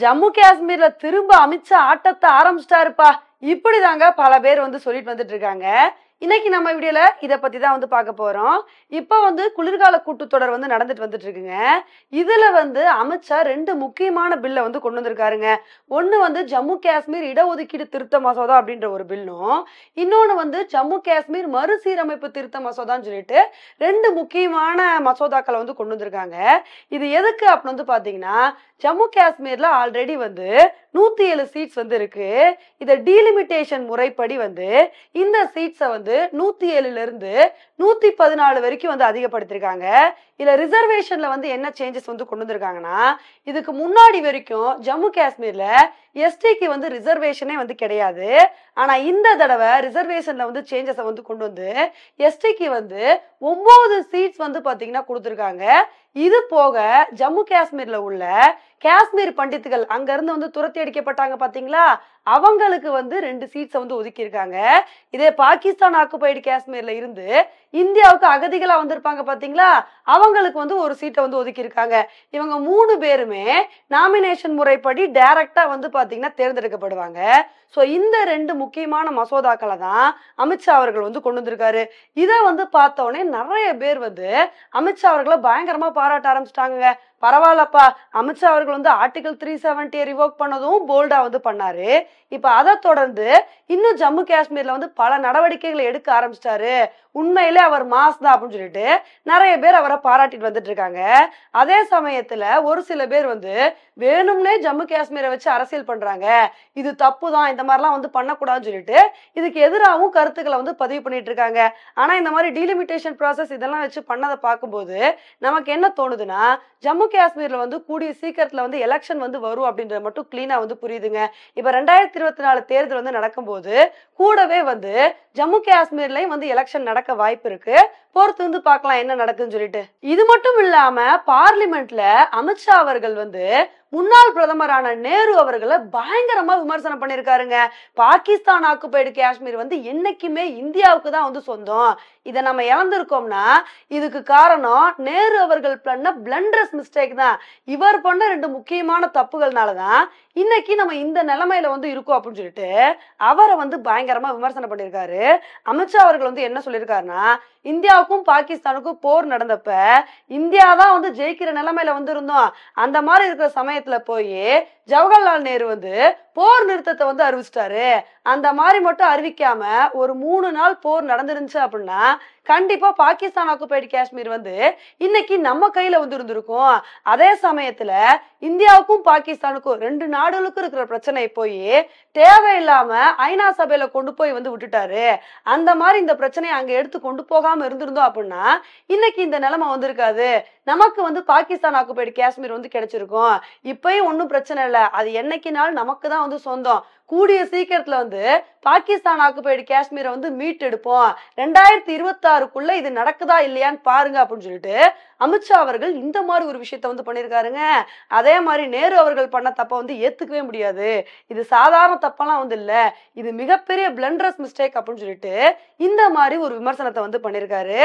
ஜம்மு காஷ்மீர்ல திரும்ப அமித்ஷா ஆட்டத்தை ஆரம்பிச்சிட்டாருப்பா இப்படிதாங்க பல பேர் வந்து சொல்லிட்டு வந்துட்டு இருக்காங்க இன்னைக்கு நம்ம வீடியோல இதை பத்தி தான் வந்து பார்க்க போறோம் இப்போ வந்து குளிர்கால கூட்டத்தொடர் வந்து நடந்துட்டு வந்துட்டு இருக்குங்க இதுல வந்து அமித்ஷா ரெண்டு முக்கியமான பில்லை வந்து கொண்டு வந்திருக்காருங்க ஒன்று வந்து ஜம்மு காஷ்மீர் இடஒதுக்கீடு திருத்த மசோதா அப்படின்ற ஒரு பில்லும் இன்னொன்று வந்து ஜம்மு காஷ்மீர் மறுசீரமைப்பு திருத்த மசோதான்னு சொல்லிட்டு ரெண்டு முக்கியமான மசோதாக்களை வந்து கொண்டு வந்திருக்காங்க இது எதுக்கு அப்படின்னு வந்து பார்த்தீங்கன்னா ஜம்மு காஷ்மீரில் ஆல்ரெடி வந்து நூற்றி ஏழு சீட்ஸ் வந்து இருக்கு இதை டீலிமிட்டேஷன் முறைப்படி வந்து இந்த சீட்ஸை வந்து வந்து நூத்தி ஏழுல இருந்து நூத்தி பதினாலு வரைக்கும் வந்து அதிகப்படுத்திருக்காங்க இதுல ரிசர்வேஷன்ல வந்து என்ன சேஞ்சஸ் வந்து கொண்டு வந்திருக்காங்கன்னா இதுக்கு முன்னாடி வரைக்கும் ஜம்மு காஷ்மீர்ல எஸ்டிக்கு வந்து ரிசர்வேஷனே வந்து கிடையாது ஆனா இந்த தடவை ரிசர்வேஷன்ல வந்து சேஞ்சஸை வந்து கொண்டு வந்து எஸ்டிக்கு வந்து ஒன்பது சீட்ஸ் வந்து பாத்தீங்கன்னா கொடுத்துருக்காங்க இது போக ஜம்மு காஷ்மீர்ல உள்ள காஷ்மீர் பண்டித்துகள் அங்கிருந்து வந்து துரத்தி அடிக்கப்பட்டாங்க பார்த்தீங்களா அவங்களுக்கு வந்து ரெண்டு சீட்ஸை வந்து ஒதுக்கியிருக்காங்க இதே பாகிஸ்தான் ஆக்குபைடு காஷ்மீரில் இருந்து இந்தியாவுக்கு அகதிகளாக வந்திருப்பாங்க பார்த்தீங்களா அவங்களுக்கு வந்து ஒரு சீட்டை வந்து ஒதுக்கியிருக்காங்க இவங்க மூணு பேருமே நாமினேஷன் முறைப்படி டைரக்டாக வந்து பார்த்தீங்கன்னா தேர்ந்தெடுக்கப்படுவாங்க ஸோ இந்த ரெண்டு முக்கியமான மசோதாக்களை தான் அமித்ஷா அவர்கள் வந்து கொண்டு வந்திருக்காரு இதை வந்து உடனே நிறைய பேர் வந்து அமித்ஷா அவர்களை பயங்கரமாக பாராட்ட ஆரம்பிச்சிட்டாங்க பரவாயில்லப்பா அமித்ஷா அவர்கள் அவர்கள் வந்து ஆர்டிகல் த்ரீ செவன்ட்டியை ரிவோக் பண்ணதும் போல்டா வந்து பண்ணாரு இப்ப அதை தொடர்ந்து இன்னும் ஜம்மு காஷ்மீர்ல வந்து பல நடவடிக்கைகளை எடுக்க ஆரம்பிச்சிட்டாரு உண்மையிலே அவர் மாஸ் தான் அப்படின்னு சொல்லிட்டு நிறைய பேர் அவரை பாராட்டிட்டு வந்துட்டு இருக்காங்க அதே சமயத்துல ஒரு சில பேர் வந்து வேணும்னே ஜம்மு காஷ்மீரை வச்சு அரசியல் பண்றாங்க இது தப்பு தான் இந்த மாதிரிலாம் வந்து பண்ணக்கூடாதுன்னு சொல்லிட்டு இதுக்கு எதிராகவும் கருத்துக்களை வந்து பதிவு பண்ணிட்டு இருக்காங்க ஆனா இந்த மாதிரி டீலிமிட்டேஷன் ப்ராசஸ் இதெல்லாம் வச்சு பண்ணதை பார்க்கும்போது நமக்கு என்ன தோணுதுன்னா ஜம்மு காஷ்மீர்ல வந்து கூடிய சீக்கிரத்துல வந்து எலெக்ஷன் வந்து வரும் அப்படின்றது மட்டும் கிளீனா வந்து புரியுதுங்க இப்ப ரெண்டாயிரத்தி இருபத்தி நாலு தேர்தல் வந்து நடக்கும்போது கூடவே வந்து ஜம்மு காஷ்மீர்லையும் வந்து எலெக்ஷன் நடக்க வாய்ப்பு இருக்கு பொறுத்து வந்து பார்க்கலாம் என்ன நடக்குன்னு சொல்லிட்டு இது மட்டும் இல்லாம பார்லிமெண்ட்ல அமித்ஷா அவர்கள் வந்து முன்னாள் பிரதமரான நேரு அவர்களை பயங்கரமா விமர்சனம் பண்ணியிருக்காருங்க பாகிஸ்தான் ஆக்குப்பைடு காஷ்மீர் வந்து என்னைக்குமே இந்தியாவுக்கு தான் வந்து சொந்தம் இதை நம்ம இழந்திருக்கோம்னா இதுக்கு காரணம் நேரு அவர்கள் பண்ண பிளண்டர்ஸ் மிஸ்டேக் தான் இவர் பண்ண ரெண்டு முக்கியமான தப்புகள்னால தான் இன்னைக்கு நம்ம இந்த நிலைமையில வந்து இருக்கோம் அப்படின்னு சொல்லிட்டு அவரை வந்து பயங்கரமா விமர்சனம் பண்ணிருக்காரு அமித்ஷா அவர்கள் வந்து என்ன சொல்லியிருக்காருன்னா இந்தியாவுக்கும் பாகிஸ்தானுக்கும் போர் நடந்தப்ப இந்தியா தான் வந்து ஜெயிக்கிற நிலைமையில வந்து இருந்தோம் அந்த மாதிரி இருக்கிற சமயத்தில் பஞ்சாயத்துல போய் ஜவஹர்லால் நேரு வந்து போர் நிறுத்தத்தை வந்து அறிவிச்சிட்டாரு அந்த மாதிரி மட்டும் அறிவிக்காம ஒரு மூணு நாள் போர் நடந்துருந்துச்சு அப்படின்னா கண்டிப்பா பாகிஸ்தான் ஆக்குபைடு காஷ்மீர் வந்து இன்னைக்கு நம்ம கையில வந்து இருந்திருக்கும் அதே சமயத்துல இந்தியாவுக்கும் பாகிஸ்தானுக்கும் ரெண்டு நாடுகளுக்கும் இருக்கிற பிரச்சனை போய் தேவையில்லாம ஐநா சபையில கொண்டு போய் வந்து விட்டுட்டாரு அந்த மாதிரி இந்த பிரச்சனையை அங்க எடுத்து கொண்டு போகாம இருந்திருந்தோம் அப்படின்னா இன்னைக்கு இந்த நிலைமை வந்திருக்காது நமக்கு வந்து பாகிஸ்தான் ஆக்குபைடு காஷ்மீர் வந்து கிடைச்சிருக்கும் இப்பயும் ஒன்னும் பிரச்சனை இல்லை அது என்னைக்குனாலும் நமக்கு தான் வந்து சொந்தம் கூடிய சீக்கிரத்துல வந்து பாகிஸ்தான் ஆக்குபைடு காஷ்மீரை வந்து மீட்டெடுப்போம் ரெண்டாயிரத்தி ஆறுக்குள்ள இது நடக்குதா இல்லையான்னு பாருங்க அப்படின்னு சொல்லிட்டு அமித்ஷா அவர்கள் இந்த மாதிரி ஒரு விஷயத்த வந்து பண்ணியிருக்காருங்க அதே மாதிரி நேரு அவர்கள் பண்ண தப்பை வந்து ஏத்துக்கவே முடியாது இது சாதாரண தப்பெல்லாம் வந்து இல்லை இது மிகப்பெரிய பிளண்டரஸ் மிஸ்டேக் அப்படின்னு சொல்லிட்டு இந்த மாதிரி ஒரு விமர்சனத்தை வந்து பண்ணியிருக்காரு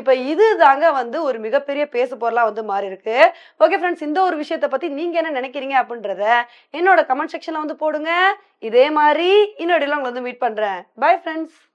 இப்போ இது தாங்க வந்து ஒரு மிகப்பெரிய பேசு பொருளாக வந்து மாறி இருக்கு ஓகே ஃப்ரெண்ட்ஸ் இந்த ஒரு விஷயத்தை பற்றி நீங்கள் என்ன நினைக்கிறீங்க அப்படின்றத என்னோட கமெண்ட் செக்ஷனில் வந்து போடுங்க இதே மாதிரி இன்னொரு உங்களை வந்து மீட் பண்றேன் பாய் ஃப்ரெண்ட்ஸ்